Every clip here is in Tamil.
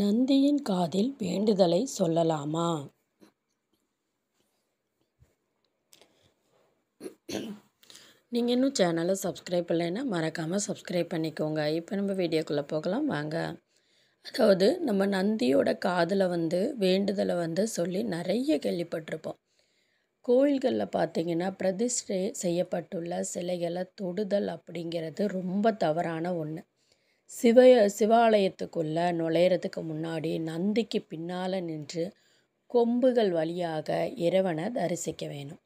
நந்தியின் காதில் வேண்டுதலை சொல்லலாமா நீங்கள் இன்னும் சேனலை சப்ஸ்கிரைப் பண்ணலைன்னா மறக்காமல் சப்ஸ்கிரைப் பண்ணிக்கோங்க இப்போ நம்ம வீடியோக்குள்ளே போகலாம் வாங்க அதாவது நம்ம நந்தியோட காதில் வந்து வேண்டுதலை வந்து சொல்லி நிறைய கேள்விப்பட்டிருப்போம் கோயில்களில் பார்த்திங்கன்னா பிரதிஷ்டை செய்யப்பட்டுள்ள சிலைகளை தொடுதல் அப்படிங்கிறது ரொம்ப தவறான ஒன்று சிவ சிவாலயத்துக்குள்ளே நுழையிறதுக்கு முன்னாடி நந்திக்கு பின்னால் நின்று கொம்புகள் வழியாக இறைவனை தரிசிக்க வேணும்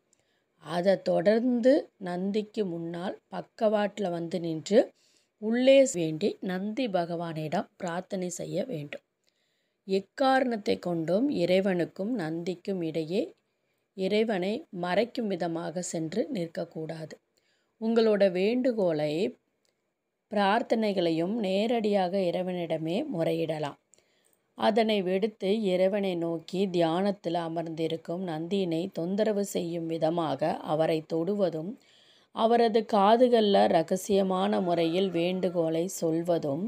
அதை தொடர்ந்து நந்திக்கு முன்னால் பக்கவாட்டில் வந்து நின்று உள்ளே வேண்டி நந்தி பகவானிடம் பிரார்த்தனை செய்ய வேண்டும் எக்காரணத்தை கொண்டும் இறைவனுக்கும் நந்திக்கும் இடையே இறைவனை மறைக்கும் விதமாக சென்று நிற்கக்கூடாது உங்களோட வேண்டுகோளை பிரார்த்தனைகளையும் நேரடியாக இறைவனிடமே முறையிடலாம் அதனை விடுத்து இறைவனை நோக்கி தியானத்தில் அமர்ந்திருக்கும் நந்தியினை தொந்தரவு செய்யும் விதமாக அவரை தொடுவதும் அவரது காதுகளில் ரகசியமான முறையில் வேண்டுகோளை சொல்வதும்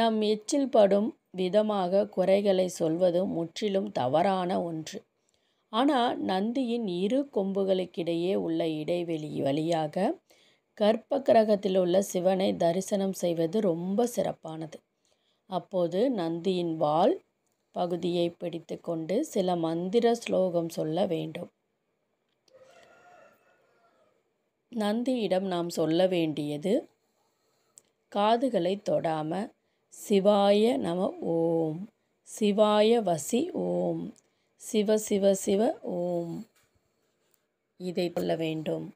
நம் எச்சில் படும் விதமாக குறைகளை சொல்வதும் முற்றிலும் தவறான ஒன்று ஆனால் நந்தியின் இரு கொம்புகளுக்கிடையே உள்ள இடைவெளி வழியாக கற்ப கிரகத்தில் உள்ள சிவனை தரிசனம் செய்வது ரொம்ப சிறப்பானது அப்போது நந்தியின் வால் பகுதியை பிடித்து கொண்டு சில மந்திர ஸ்லோகம் சொல்ல வேண்டும் நந்தியிடம் நாம் சொல்ல வேண்டியது காதுகளை தொடாம சிவாய நம ஓம் சிவாய வசி ஓம் சிவ சிவ சிவ ஓம் இதை சொல்ல வேண்டும்